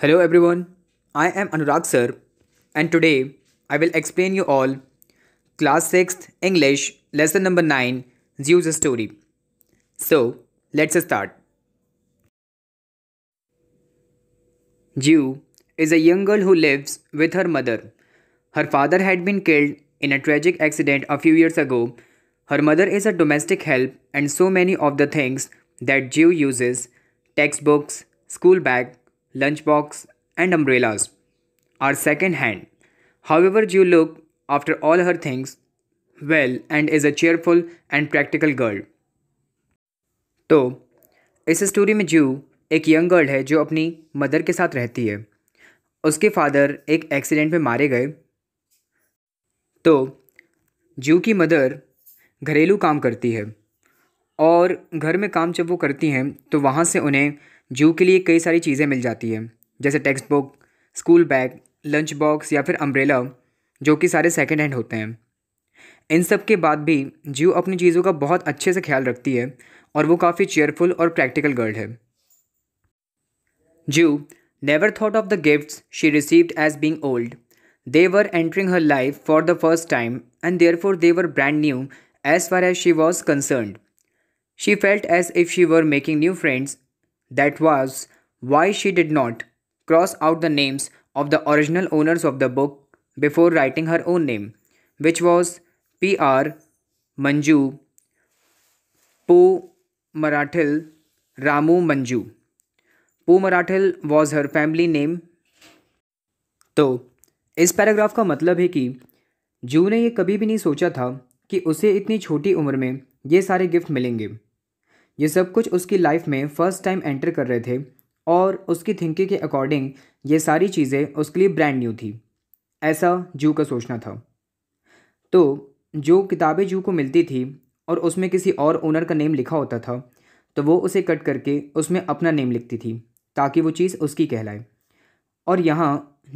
Hello everyone, I am Anurag sir and today I will explain you all class 6th English lesson number 9 Zeus story. So let's start. Jew is a young girl who lives with her mother. Her father had been killed in a tragic accident a few years ago. Her mother is a domestic help and so many of the things that Jew uses textbooks, school bag, lunch box, and umbrellas are second hand. However, you look after all her things well and is a cheerful and practical girl. तो इस story में जू एक young girl है जो अपनी mother के साथ रहती है उसके फादर एक एक्सीडेंट में मारे गए तो जू की मदर घरेलू काम करती है और घर में काम जब वो करती हैं तो वहाँ से उन्हें जू के लिए कई सारी चीज़ें मिल जाती है जैसे text book school bag lunch box या फिर अम्ब्रेला जो कि सारे सेकेंड हैंड होते हैं इन सब के बाद भी जू अपनी चीज़ों का बहुत अच्छे से ख्याल रखती है और वो काफ़ी चेयरफुल और प्रैक्टिकल गर्ल है Ju never thought of the gifts she received as being old they were entering her life for the first time and therefore they were brand new as far as she was concern she felt as if she were making new friends That was why she did not cross out the names of the original owners of the book before writing her own name, which was P.R. Manju Po Marathil Ramu Manju. Po Marathil was her family name. तो इस paragraph का मतलब है कि जू ने ये कभी भी नहीं सोचा था कि उसे इतनी छोटी उम्र में ये सारे गिफ्ट मिलेंगे ये सब कुछ उसकी लाइफ में फ़र्स्ट टाइम एंटर कर रहे थे और उसकी थिंकिंग के अकॉर्डिंग ये सारी चीज़ें उसके लिए ब्रांड न्यू थी ऐसा जू का सोचना था तो जो किताबें जू को मिलती थी और उसमें किसी और ओनर का नेम लिखा होता था तो वो उसे कट करके उसमें अपना नेम लिखती थी ताकि वो चीज़ उसकी कहलाए और यहाँ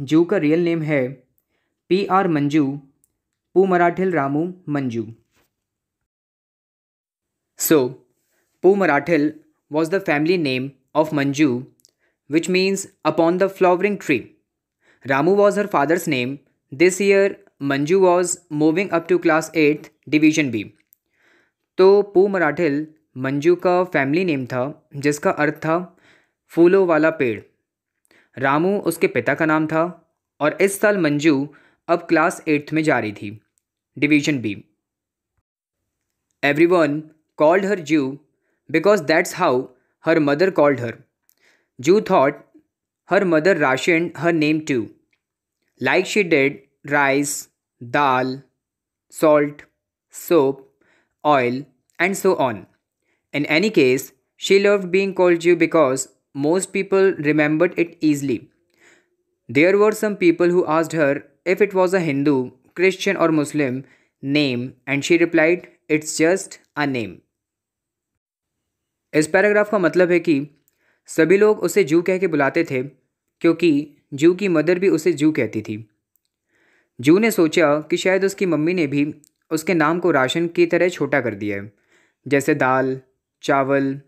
जू का रियल नेम है P R Manju Poomarathil Ramu Manju so so, Pu Marathil was the family name of Manju, which means upon the flowering tree. Ramu was her father's name. This year, Manju was moving up to class 8, division B. तो पू मराठिल मंजू का family name था जिसका अर्थ था फूलों वाला पेड़ रामू उसके पिता का नाम था और इस साल मंजू अब क्लास एट्थ में जा रही थी division B everyone called her Ju because that's how her mother called her. Ju thought her mother rationed her name too, like she did rice, dal, salt, soap, oil, and so on. In any case, she loved being called Jew because most people remembered it easily. There were some people who asked her if it was a Hindu, Christian, or Muslim name, and she replied, It's just a name. इस paragraph का मतलब है कि सभी लोग उसे जू कह के बुलाते थे क्योंकि जू की मदर भी उसे जू कहती थी जू ने सोचा कि शायद उसकी मम्मी ने भी उसके नाम को राशन की तरह छोटा कर दिया है जैसे दाल चावल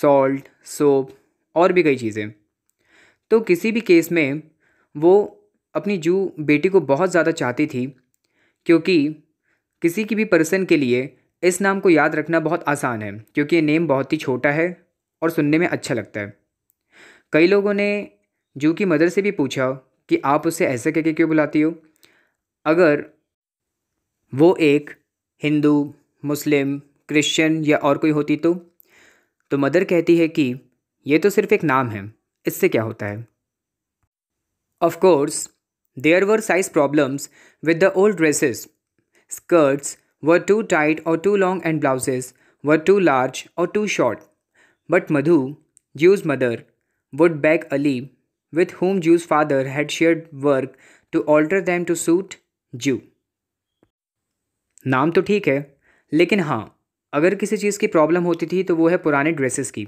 सॉल्ट सोप और भी कई चीज़ें तो किसी भी केस में वो अपनी जू बेटी को बहुत ज़्यादा चाहती थी क्योंकि किसी की भी पर्सन के लिए इस नाम को याद रखना बहुत आसान है क्योंकि ये नेम बहुत ही छोटा है और सुनने में अच्छा लगता है कई लोगों ने जू की मदर से भी पूछा कि आप उसे ऐसे कह के क्यों बुलाती हो अगर वो एक हिंदू मुस्लिम क्रिश्चियन या और कोई होती तो तो मदर कहती है कि ये तो सिर्फ एक नाम है इससे क्या होता है of course there were size problems with the old dresses skirts were too tight or too long and blouses were too large or too short. But Madhu, Ju's mother, would beg Ali, with whom Ju's father had shared work, to alter them to suit Ju. नाम तो ठीक है लेकिन हाँ अगर किसी चीज़ की problem होती थी तो वो है पुराने ड्रेसेस की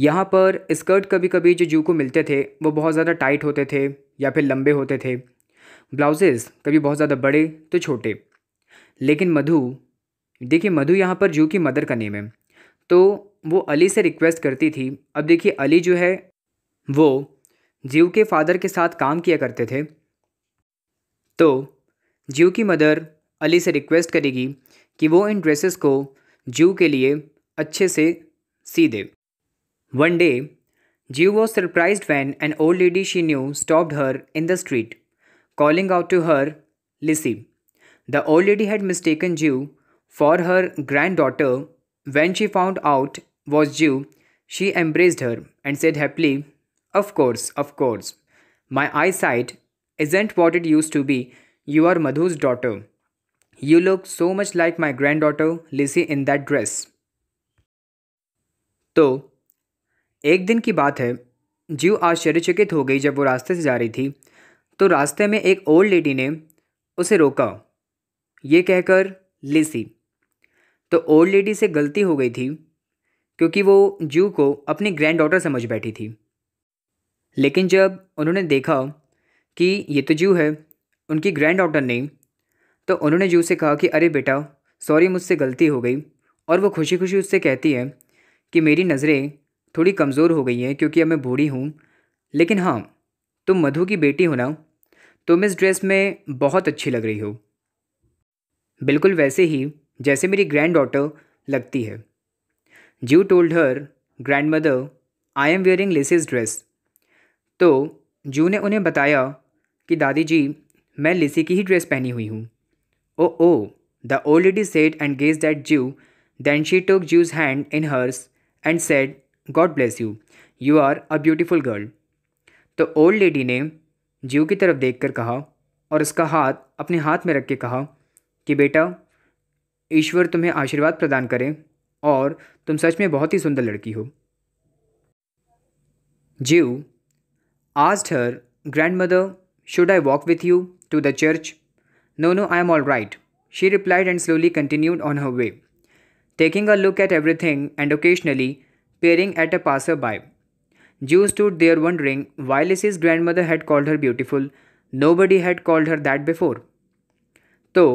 यहाँ पर स्कर्ट कभी कभी जो जू को मिलते थे वो बहुत ज़्यादा टाइट होते थे या फिर लंबे होते थे ब्लाउजेज़ कभी बहुत ज़्यादा बड़े तो छोटे लेकिन मधु देखिए मधु यहाँ पर जू की मदर का नेम है तो वो अली से रिक्वेस्ट करती थी अब देखिए अली जो है वो जीव के फादर के साथ काम किया करते थे तो जीव की मदर अली से रिक्वेस्ट करेगी कि वो इन ड्रेसेस को जीव के लिए अच्छे से सी दे one day Ju was surprise when an old lady she knew stopped her in the street calling out to her Lissy The old lady had mistaken Jew for her granddaughter. When she found out was Jew, she embraced her and said happily, Of course, of course. My eyesight isn't what it used to be. You are Madhu's daughter. You look so much like my granddaughter Lizzie in that dress. तो एक दिन की बात है जीव आश्चर्यचकित हो गई जब वो रास्ते से जा रही थी तो रास्ते में एक ओल्ड लेडी ने उसे रोका ये कहकर लिसी तो ओल्ड लेडी से गलती हो गई थी क्योंकि वो जू को अपनी ग्रैंड डॉटर समझ बैठी थी लेकिन जब उन्होंने देखा कि ये तो जू है उनकी ग्रैंड डॉटर नहीं तो उन्होंने जू से कहा कि अरे बेटा सॉरी मुझसे गलती हो गई और वो खुशी खुशी उससे कहती है कि मेरी नज़रें थोड़ी कमज़ोर हो गई हैं क्योंकि अब मैं बूढ़ी हूँ लेकिन हाँ तुम मधु की बेटी हो ना तुम तो इस ड्रेस में बहुत अच्छी लग रही हो बिल्कुल वैसे ही जैसे मेरी ग्रैंड डॉटर लगती है Ju told her grandmother I am wearing Lissy's dress तो जू ने उन्हें बताया कि दादी जी मैं लिसी की ही ड्रेस पहनी हुई हूँ oh oh the old lady said and gaze that Ju then she took Ju's hand in hers and said God bless you you are a beautiful girl तो ओल्ड लेडी ने जू की तरफ देख कर कहा और उसका हाथ अपने हाथ में रख के कहा कि बेटा ईश्वर तुम्हें आशीर्वाद प्रदान करें और तुम सच में बहुत ही सुंदर लड़की हो जीव आज her grandmother should I walk with you to the church no no I am all right she replied and slowly continued on her way taking a look at everything and occasionally peering at a passerby Ju stood there one while is his grandmother had called her beautiful nobody had called her that before तो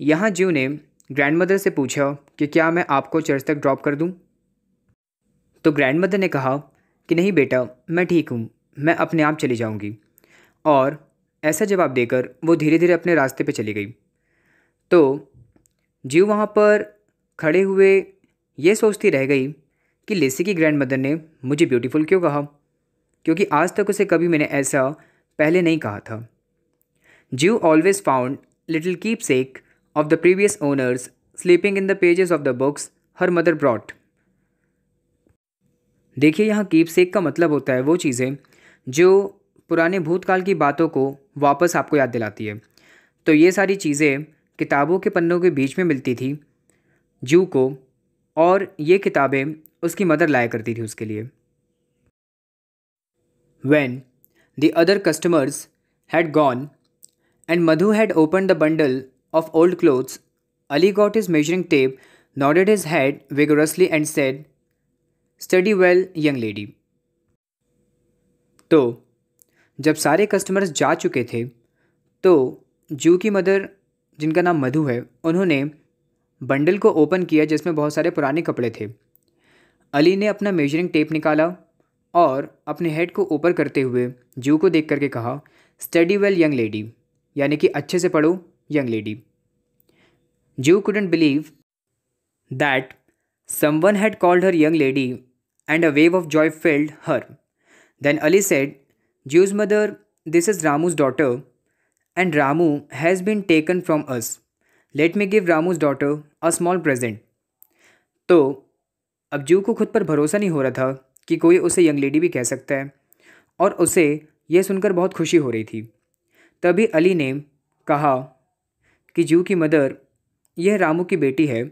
यहाँ जीव ने grand mother से पूछा कि क्या मैं आपको चर्च तक ड्रॉप कर दूँ तो ग्रैंड मदर ने कहा कि नहीं बेटा मैं ठीक हूँ मैं अपने आप चली जाऊँगी और ऐसा जवाब देकर वो धीरे धीरे अपने रास्ते पे चली गई तो जीव वहाँ पर खड़े हुए ये सोचती रह गई कि लेसी की ग्रैंड मदर ने मुझे ब्यूटीफुल क्यों कहा क्योंकि आज तक उसे कभी मैंने ऐसा पहले नहीं कहा था Ju always found little keepsake of the previous owners sleeping in the pages of the books her mother brought. देखिए यहाँ कीप सेक का मतलब होता है वो चीज़ें जो पुराने भूतकाल की बातों को वापस आपको याद दिलाती है तो ये सारी चीज़ें किताबों के पन्नों के बीच में मिलती थी जू को और ये किताबें उसकी मदर लाया करती थी उसके लिए when the other customers had gone and Madhu had open the bundle of old clothes, Ali got his measuring tape, nodded his head vigorously, and said, Study well, young lady. तो जब सारे कस्टमर्स जा चुके थे तो जू की मदर जिनका नाम मधु है उन्होंने बंडल को ओपन किया जिसमें बहुत सारे पुराने कपड़े थे अली ने अपना मेजरिंग टेप निकाला और अपने हेड को ऊपर करते हुए जू को देख करके कहा स्टडी वेल यंग लेडी यानी कि अच्छे से पढ़ो young lady Jew couldn't believe that someone had called her young lady, and a wave of joy filled her. Then Ali said, Jew's mother, this is Ramu's daughter, and Ramu has been taken from us. Let me give Ramu's daughter a small present. तो अब जू को खुद पर भरोसा नहीं हो रहा था कि कोई उसे यंग लेडी भी कह सकता है और उसे यह सुनकर बहुत खुशी हो रही थी तभी अली ने कहा कि जू की मदर यह रामू की बेटी है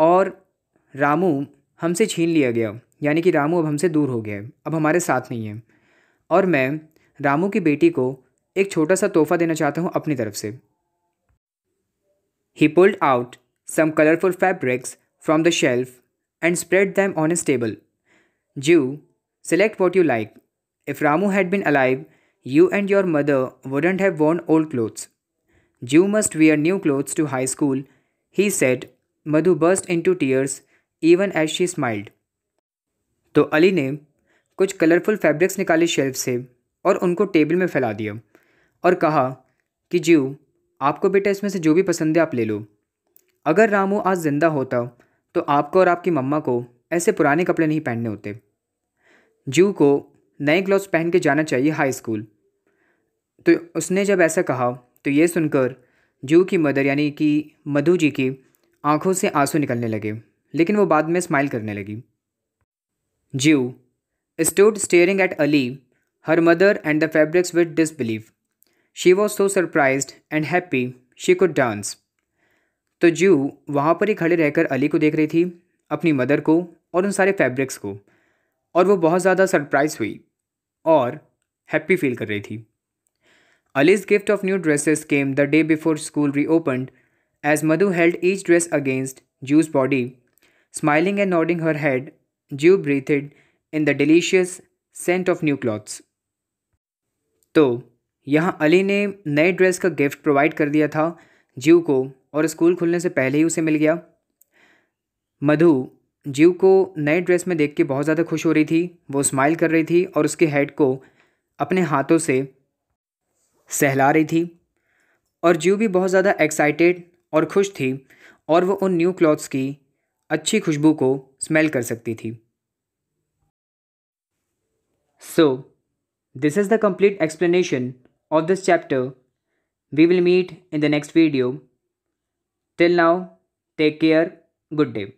और रामू हमसे छीन लिया गया यानी कि रामू अब हमसे दूर हो गया है अब हमारे साथ नहीं है और मैं रामू की बेटी को एक छोटा सा तोहफा देना चाहता हूँ अपनी तरफ से ही pulled out some colourful fabrics from the shelf and spread them on एस table Jew, select what you like if Ramu had been alive you and your mother wouldn't have worn old clothes Jew must wear new clothes to high school He said, Madhu burst into tears even as she smiled तो अली ने कुछ colourful fabrics निकाले shelf से और उनको table में फैला दिया और कहा कि जीव आपको बेटा इसमें से जो भी पसंद है आप ले लो अगर रामू आज ज़िंदा होता तो आपको और आपकी मम्मा को ऐसे पुराने कपड़े नहीं पहनने होते जीव को नए ग्लव्स पहन के जाना चाहिए हाई स्कूल तो उसने जब ऐसा कहा तो ये सुनकर जू की मदर यानी कि मधु जी की आंखों से आंसू निकलने लगे लेकिन वो बाद में स्माइल करने लगी Ju stood staring at Ali her mother and the fabrics with disbelief she was so surprise and happy she could dance तो जू वहाँ पर ही खड़े रहकर अली को देख रही थी अपनी मदर को और उन सारे फैब्रिक्स को और वो बहुत ज़्यादा सरप्राइज हुई और हैप्पी फील कर रही थी Ali's gift of new dresses came the day before school reopened, as Madhu held each dress against Jew's body. Smiling and nodding her head, Jew breathed in the delicious scent of new clothes. तो यहाँ अली ने नए dress का gift provide कर दिया था जीव को और स्कूल खुलने से पहले ही उसे मिल गया मधु जीव को नए ड्रेस में देख के बहुत ज़्यादा खुश हो रही थी वो स्माइल कर रही थी और उसके हेड को अपने हाथों से सहला रही थी और जू भी बहुत ज़्यादा एक्साइटेड और खुश थी और वो उन न्यू क्लॉथ्स की अच्छी खुशबू को स्मेल कर सकती थी so this is the complete explanation of this chapter we will meet in the next video till now take care good day